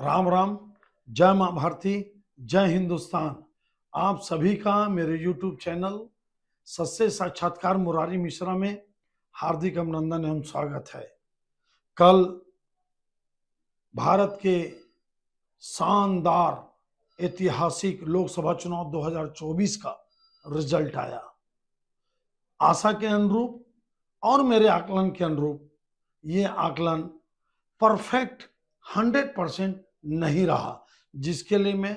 राम राम जय माँ भारती जय हिंदुस्तान आप सभी का मेरे यूट्यूब चैनल सस्ते साक्षात्कार मुरारी मिश्रा में हार्दिक अभिनंदन एवं स्वागत है कल भारत के शानदार ऐतिहासिक लोकसभा चुनाव 2024 का रिजल्ट आया आशा के अनुरूप और मेरे आकलन के अनुरूप ये आकलन परफेक्ट हंड्रेड परसेंट नहीं रहा जिसके लिए मैं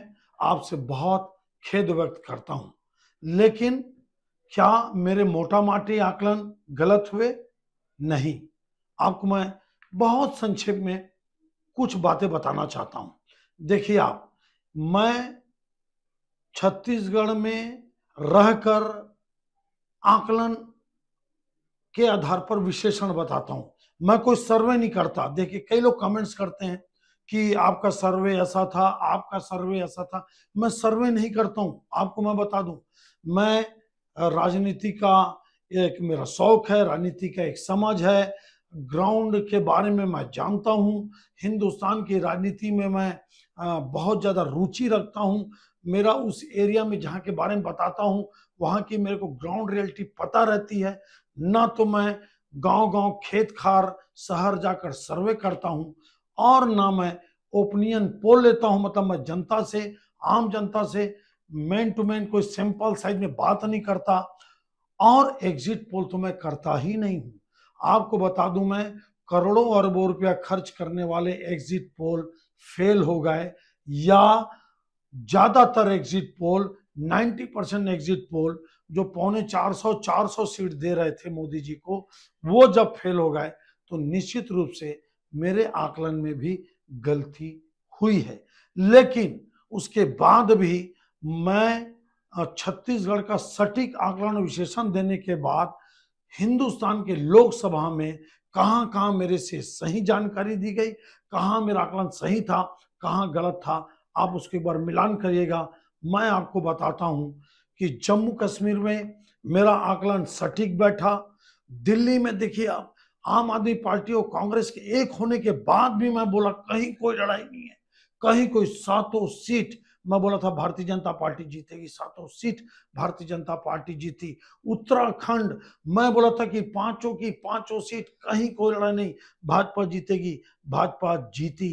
आपसे बहुत खेद व्यक्त करता हूं लेकिन क्या मेरे मोटा माटी आकलन गलत हुए नहीं आपको मैं बहुत संक्षेप में कुछ बातें बताना चाहता हूं देखिए आप मैं छत्तीसगढ़ में रहकर आकलन के आधार पर विश्लेषण बताता हूं मैं कोई सर्वे नहीं करता देखिए कई लोग कमेंट्स करते हैं कि आपका सर्वे ऐसा था आपका सर्वे ऐसा था मैं सर्वे नहीं करता हूँ आपको मैं बता दूं मैं राजनीति का एक मेरा शौक है राजनीति का एक समझ है ग्राउंड के बारे में मैं जानता हूँ हिंदुस्तान की राजनीति में मैं बहुत ज़्यादा रुचि रखता हूँ मेरा उस एरिया में जहां के बारे में बताता हूँ वहाँ की मेरे को ग्राउंड रियलिटी पता रहती है ना तो मैं गांव गांव खेत खार शहर जाकर सर्वे करता हूं और ना मैं ओपिनियन पोल लेता हूं मतलब मैं जनता से आम जनता से मैन टू मैन कोई सिंपल साइज में बात नहीं करता और एग्जिट पोल तो मैं करता ही नहीं हूं आपको बता दूं मैं करोड़ों अरबों रुपया खर्च करने वाले एग्जिट पोल फेल हो गए या ज्यादातर exit poll 90 percent exit poll जो पौने 400 400 सीट दे रहे थे मोदी जी को वो जब फेल हो गए तो निश्चित रूप से मेरे आकलन में भी गलती हुई है लेकिन उसके बाद भी मैं छत्तीसगढ़ का सटीक आकलन विशेषण देने के बाद हिंदुस्तान के लोकसभा में कहां कहां मेरे से सही जानकारी दी गई कहां मेरा आकलन सही था कहां गलत था आप उसके बार मिलान करिएगा मैं आपको बताता हूँ कि जम्मू कश्मीर में मेरा आकलन सटीक बैठा दिल्ली में देखिए आप आम आदमी पार्टी और कांग्रेस के एक होने के बाद भी मैं बोला कहीं कोई लड़ाई नहीं है कहीं कोई सातों सीट मैं बोला था भारतीय जनता पार्टी जीतेगी सातों सीट भारतीय जनता पार्टी जीती उत्तराखंड मैं बोला था कि पांचों की पांचों सीट कहीं कोई लड़ाई नहीं भाजपा जीतेगी भाजपा जीती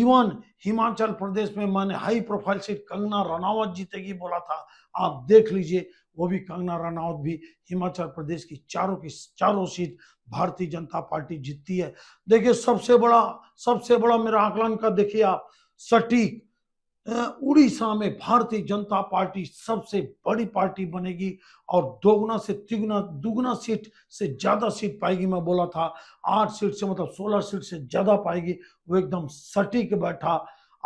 इवन हिमाचल प्रदेश में मैंने high profile seat Kangana Ranaut जीतेगी बोला था आप देख लीजिए वो भी कंगना रनौत भी हिमाचल प्रदेश की चारों की चारों सीट भारतीय जनता पार्टी जीतती है देखिए सबसे बड़ा सबसे बड़ा मेरा आकलन का देखिए आप सटीक उड़ीसा में भारतीय जनता पार्टी सबसे बड़ी पार्टी बनेगी और दोगुना से तिगुना दुगुना सीट से ज्यादा सीट पाएगी मैं बोला था आठ सीट से मतलब सोलह सीट से ज्यादा पाएगी वो एकदम सटीक बैठा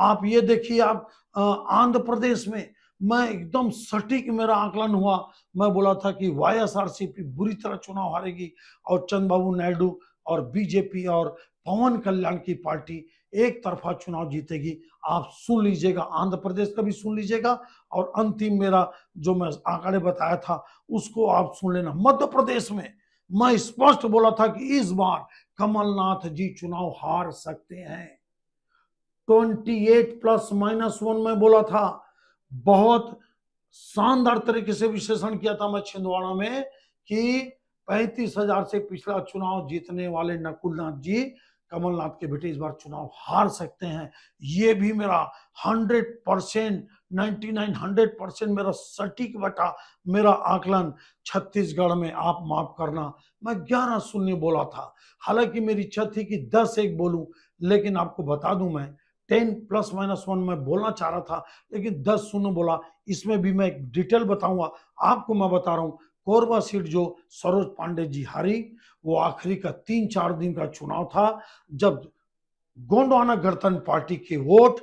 आप ये देखिए आप आंध्र प्रदेश में मैं एकदम सटीक मेरा आकलन हुआ मैं बोला था कि पी बुरी तरह चुनाव हारेगी और चंद्रबाबू नायडू और बीजेपी और पवन कल्याण की पार्टी एक तरफा चुनाव जीतेगी आप सुन लीजिएगा आंध्र प्रदेश का भी सुन लीजिएगा और अंतिम मेरा जो मैं आंकड़े बताया था उसको आप सुन लेना मध्य प्रदेश में मैं स्पष्ट बोला था कि इस बार कमलनाथ जी चुनाव हार सकते हैं 28 प्लस माइनस वन में बोला था बहुत शानदार तरीके से विश्लेषण किया था मैं छिंदवाड़ा में कि पैंतीस हजार से पिछला चुनाव जीतने वाले नकुलनाथ जी कमलनाथ के बेटे इस बार चुनाव हार सकते हैं ये भी मेरा hundred percent ninety nine hundred percent मेरा सटीक बटा मेरा आकलन छत्तीसगढ़ में आप माफ करना मैं ग्यारह शून्य बोला था हालांकि मेरी इच्छा थी कि दस एक बोलूं लेकिन आपको बता दूं मैं टेन प्लस माइनस वन में बोलना चाह रहा था लेकिन दस शून्य बोला इसमें भी मैं एक डिटेल बताऊंगा आपको मैं बता रहा हूँ कोरबा सीट जो सरोज पांडे जी हारी वो आखिरी का तीन चार दिन का चुनाव था जब गोंडवाना गणतंत्र पार्टी के वोट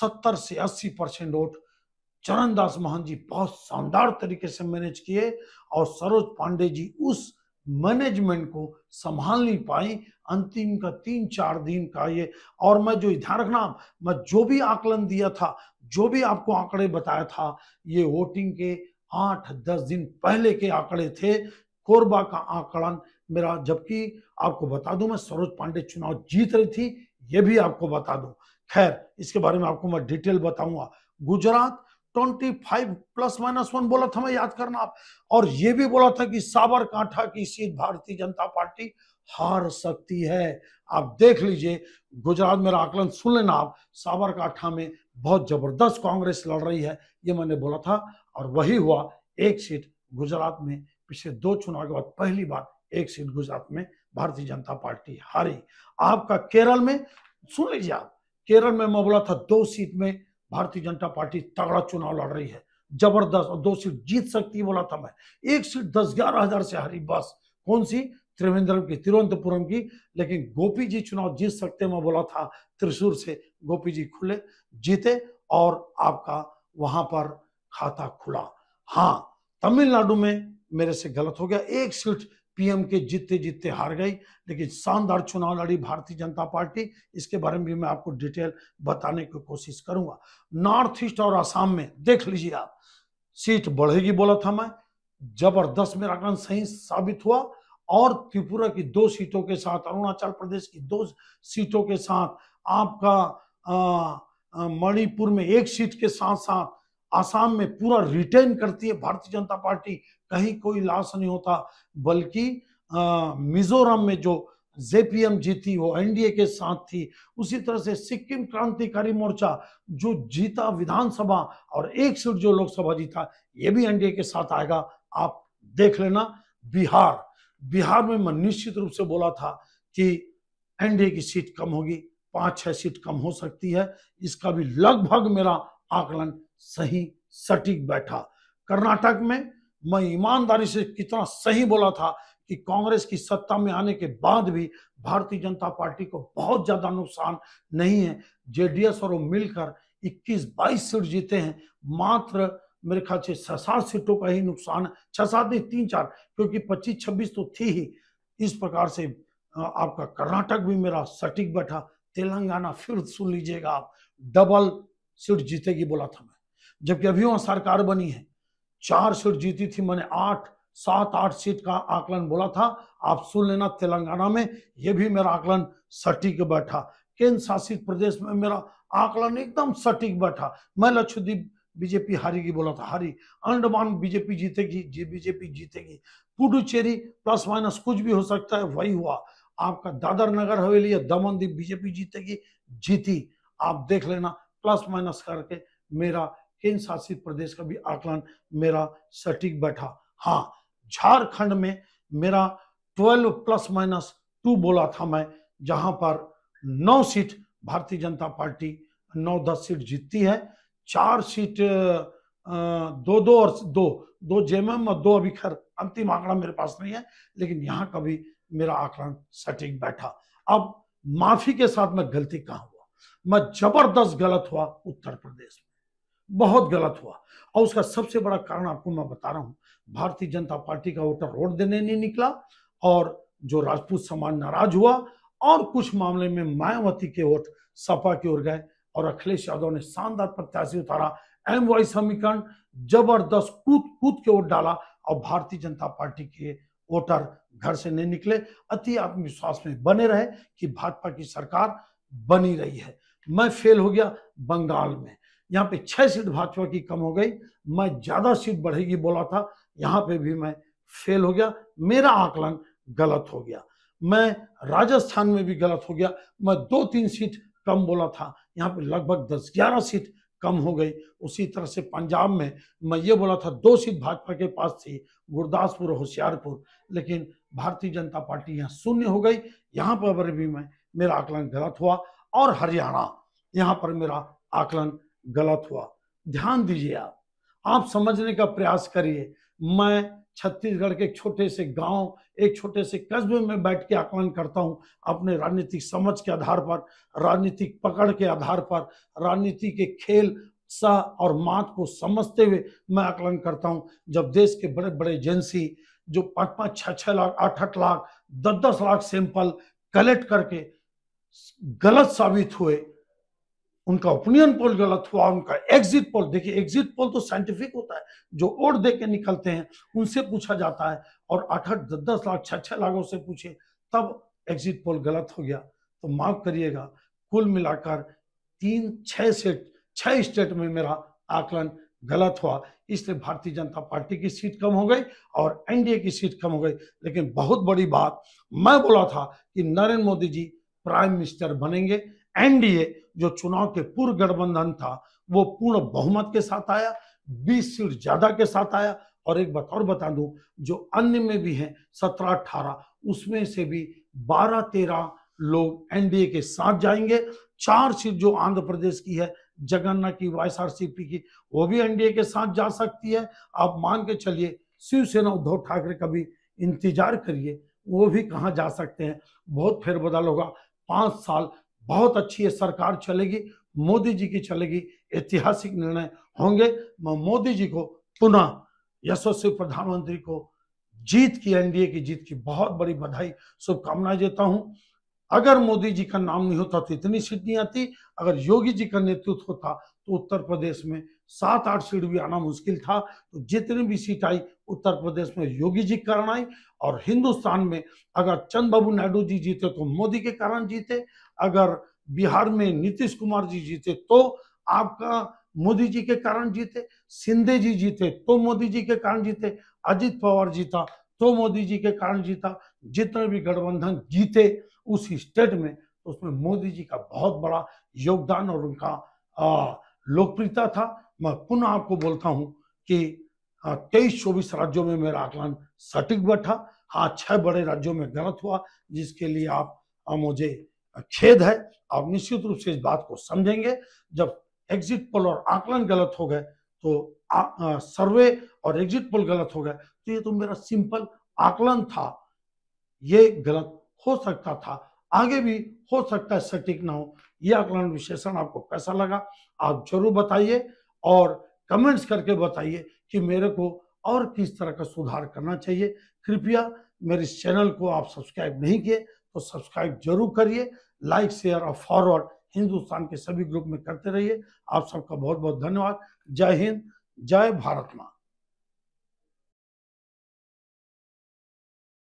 सत्तर से अस्सी परसेंट वोट चरण दास महन जी बहुत शानदार तरीके से मैनेज किए और सरोज पांडे जी उस मैनेजमेंट को संभाल नहीं पाई अंतिम का तीन चार दिन का ये और मैं जो ध्यान रखना मैं जो भी आकलन दिया था जो भी आपको आंकड़े बताया था ये वोटिंग के आठ दस दिन पहले के आंकड़े थे कोरबा का आकलन मेरा जबकि आपको बता दूं मैं सरोज पांडे चुनाव जीत रही थी ये भी आपको बता दूं खैर इसके बारे में आपको मैं डिटेल बताऊंगा गुजरात 25 प्लस माइनस वन बोला था मैं याद करना आप और ये भी बोला था कि साबरकांठा की सीट भारतीय जनता पार्टी हार सकती है आप देख लीजिए गुजरात में आकलन सुन लेना आप साबरकांठा में बहुत जबरदस्त कांग्रेस लड़ रही है ये मैंने बोला था और वही हुआ एक सीट गुजरात में पिछले दो चुनाव के बाद पहली बार एक सीट गुजरात में भारतीय जनता पार्टी हारी आपका केरल में सुन लीजिए आप केरल में मैं बोला था दो सीट में भारतीय जनता पार्टी तगड़ा चुनाव लड़ रही है जबरदस्त और दो सीट जीत सकती है बोला था मैं एक सीट दस ग्यारह हजार से हरी बस कौन सी त्रिवेंद्रम की तिरुवनंतपुरम की लेकिन गोपी जी चुनाव जीत सकते मैं बोला था त्रिशूर से गोपी जी खुले जीते और आपका वहां पर खाता खुला हाँ तमिलनाडु में मेरे से गलत हो गया एक सीट पीएम के जीतते जीतते हार गई लेकिन शानदार चुनाव लड़ी भारतीय जनता पार्टी इसके बारे में भी मैं आपको डिटेल बताने की कोशिश करूंगा नॉर्थ ईस्ट और आसाम में देख लीजिए आप सीट बढ़ेगी बोला था मैं जबरदस्त मेरा सही साबित हुआ और त्रिपुरा की दो सीटों के साथ अरुणाचल प्रदेश की दो सीटों के साथ आपका मणिपुर में एक सीट के साथ साथ आसाम में पूरा रिटेन करती है भारतीय जनता पार्टी कहीं कोई लाश नहीं होता बल्कि मिजोरम में जो जेपीएम जीती वो एनडीए के साथ थी उसी तरह से सिक्किम क्रांतिकारी मोर्चा जो जीता विधानसभा और एक सीट जो लोकसभा जीता ये भी एनडीए के साथ आएगा आप देख लेना बिहार बिहार में मैं निश्चित रूप से बोला था कि एनडीए की सीट कम होगी पांच छह सीट कम हो सकती है इसका भी लगभग मेरा आकलन सही सटीक बैठा कर्नाटक में मैं ईमानदारी से कितना सही बोला था कि कांग्रेस की सत्ता में आने के बाद भी भारतीय जनता पार्टी को बहुत ज्यादा नुकसान नहीं है जेडीएस और वो मिलकर 21-22 सीट जीते हैं मात्र मेरे ख्याल से छह सात सीटों का ही नुकसान छह सात नहीं तीन चार क्योंकि पच्चीस छब्बीस तो थी ही इस प्रकार से आपका कर्नाटक भी मेरा सटीक बैठा तेलंगाना फिर सुन लीजिएगा आप डबल सीट जीतेगी बोला था मैं जबकि अभी वहां सरकार बनी है चार सीट जीती थी मैंने आठ सात आठ सीट का आकलन बोला था आप सुन लेना तेलंगाना में यह भी मेरा आकलन सटीक बैठा केंद्र शासित प्रदेश में मेरा आकलन एकदम सटीक बैठा मैं लक्षद्वीप बीजेपी हारेगी बोला था हारी अंडमान बीजेपी जीतेगी जी बीजेपी जीतेगी पुडुचेरी प्लस माइनस कुछ भी हो सकता है वही हुआ आपका दादर नगर हवेली या दमन दीप बीजेपी जीतेगी जीती आप देख लेना प्लस माइनस करके मेरा केंद्र शासित प्रदेश का भी आकलन मेरा सटीक बैठा हाँ झारखंड में मेरा 12 प्लस माइनस टू बोला था मैं जहां पर नौ सीट भारतीय जनता पार्टी नौ दस सीट जीतती है चार सीट दो दो और दो दो जेएमएम और दो अभी खैर अंतिम आंकड़ा मेरे पास नहीं है लेकिन यहाँ का भी मेरा आकलन सटीक बैठा अब माफी के साथ मैं गलती कहा हुआ मैं जबरदस्त गलत हुआ उत्तर प्रदेश में बहुत गलत हुआ और उसका सबसे बड़ा कारण आपको मैं बता रहा हूं भारतीय जनता पार्टी का वोटर रोड देने नहीं निकला और जो राजपूत समाज नाराज हुआ और कुछ मामले में मायावती के वोट सपा की ओर गए और अखिलेश यादव ने शानदार प्रत्याशी उतारा एम वाई समीकरण जबरदस्त कूद कूद के वोट डाला और भारतीय जनता पार्टी के वोटर घर से नहीं निकले अति आत्मविश्वास में बने रहे कि भाजपा की सरकार बनी रही है मैं फेल हो गया बंगाल में यहाँ पे छह सीट भाजपा की कम हो गई मैं ज्यादा सीट बढ़ेगी बोला था यहाँ पे भी मैं फेल हो गया मेरा आकलन गलत हो गया मैं राजस्थान में भी गलत हो गया मैं दो तीन सीट कम बोला था यहाँ पे लगभग दस ग्यारह सीट कम हो गई उसी तरह से पंजाब में मैं ये बोला था दो सीट भाजपा के पास थी गुरदासपुर होशियारपुर लेकिन भारतीय जनता पार्टी यहाँ शून्य हो गई यहाँ पर भी मैं मेरा आकलन गलत हुआ और हरियाणा यहाँ पर मेरा आकलन गलत हुआ ध्यान दीजिए आप आप समझने का प्रयास करिए मैं छत्तीसगढ़ के छोटे से गांव एक छोटे से कस्बे में बैठ के आकलन करता हूं अपने राजनीतिक समझ के आधार पर राजनीतिक पकड़ के आधार पर राजनीति के खेल सा और मात को समझते हुए मैं आकलन करता हूं जब देश के बड़े बड़े एजेंसी जो पाँच पाँच छः छः लाख आठ आठ लाख दस दस लाख सैंपल कलेक्ट करके गलत साबित हुए उनका ओपिनियन पोल गलत हुआ उनका एग्जिट पोल देखिए एग्जिट पोल तो साइंटिफिक होता है जो वोट दे के निकलते हैं उनसे पूछा जाता है और आठ आठ दस दस लाख छः छः लाखों से पूछे तब एग्जिट पोल गलत हो गया तो माफ करिएगा कुल मिलाकर तीन छः से छः स्टेट में मेरा आकलन गलत हुआ इसलिए भारतीय जनता पार्टी की सीट कम हो गई और एनडीए की सीट कम हो गई लेकिन बहुत बड़ी बात मैं बोला था कि नरेंद्र मोदी जी प्राइम मिनिस्टर बनेंगे एनडीए जो चुनाव के पूर्व गठबंधन था वो पूर्ण बहुमत के साथ आया 20 सीट ज्यादा के साथ आया और एक बात और बता दूं जो अन्य में भी है सत्रह अठारह उसमें से भी बारह तेरह लोग एनडीए के साथ जाएंगे चार सीट जो आंध्र प्रदेश की है जगन्ना की वाईएसआरसीपी की वो भी एनडीए के साथ जा सकती है आप मान के चलिए शिवसेना उद्धव ठाकरे का भी इंतजार करिए वो भी कहा जा सकते हैं बहुत फेरबदल होगा पांच साल बहुत अच्छी है सरकार चलेगी मोदी जी की चलेगी ऐतिहासिक निर्णय होंगे मैं मोदी जी को पुनः यशस्वी प्रधानमंत्री को जीत की एनडीए की जीत की बहुत बड़ी बधाई शुभकामनाएं देता हूं अगर मोदी जी का नाम नहीं होता तो इतनी सीट नहीं आती अगर योगी जी का नेतृत्व होता तो उत्तर प्रदेश में सात आठ सीट भी आना मुश्किल था तो जितनी भी सीट आई उत्तर प्रदेश में योगी जी कारण आई और हिंदुस्तान में अगर चंद्रबाबू नायडू जी जीते तो मोदी के कारण जीते अगर बिहार में नीतीश कुमार जी जीते तो आपका मोदी जी के कारण जीते सिंधे जी जीते तो मोदी जी के कारण जीते अजित पवार जीता तो मोदी जी के कारण जीता जितने भी गठबंधन जीते उस स्टेट में तो उसमें मोदी जी का बहुत बड़ा योगदान और उनका लोकप्रियता था मैं पुनः आपको बोलता हूं कि तेईस हाँ, चौबीस राज्यों में मेरा आकलन सटीक बैठा हाँ छह बड़े राज्यों में गलत हुआ जिसके लिए आप मुझे खेद है आप निश्चित रूप से इस बात को समझेंगे जब एग्जिट पोल और आकलन गलत हो गए तो आ, आ, सर्वे और एग्जिट पोल गलत हो गए तो ये तो मेरा सिंपल आकलन था ये गलत हो सकता था आगे भी हो सकता है सटीक ना हो यह आकलन विश्लेषण आपको कैसा लगा आप जरूर बताइए और कमेंट्स करके बताइए कि मेरे को और किस तरह का सुधार करना चाहिए कृपया मेरे इस चैनल को आप सब्सक्राइब नहीं किए तो सब्सक्राइब जरूर करिए लाइक शेयर और फॉरवर्ड हिंदुस्तान के सभी ग्रुप में करते रहिए आप सबका बहुत बहुत धन्यवाद जय हिंद जय भारत माँ